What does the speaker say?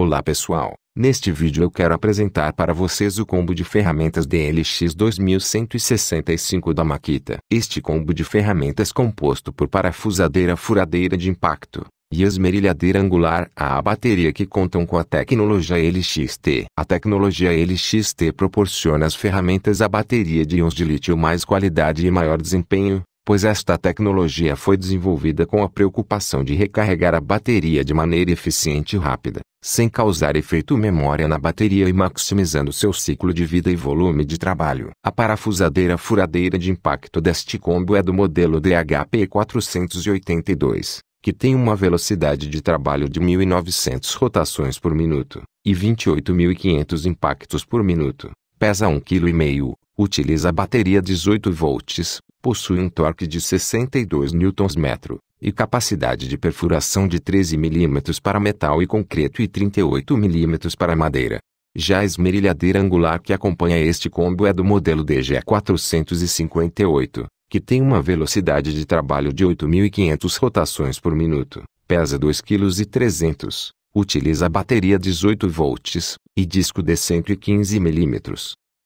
Olá pessoal, neste vídeo eu quero apresentar para vocês o combo de ferramentas DLX 2165 da Makita. Este combo de ferramentas composto por parafusadeira furadeira de impacto e esmerilhadeira angular a bateria que contam com a tecnologia LXT. A tecnologia LXT proporciona às ferramentas a bateria de íons de lítio mais qualidade e maior desempenho, pois esta tecnologia foi desenvolvida com a preocupação de recarregar a bateria de maneira eficiente e rápida, sem causar efeito memória na bateria e maximizando seu ciclo de vida e volume de trabalho. A parafusadeira furadeira de impacto deste combo é do modelo DHP 482 que tem uma velocidade de trabalho de 1.900 rotações por minuto e 28.500 impactos por minuto, pesa 1,5 kg Utiliza bateria 18 volts, possui um torque de 62 Nm, e capacidade de perfuração de 13 mm para metal e concreto e 38 mm para madeira. Já a esmerilhadeira angular que acompanha este combo é do modelo DG458, que tem uma velocidade de trabalho de 8.500 rotações por minuto, pesa 2,3 kg, utiliza bateria 18 volts e disco de 115 mm.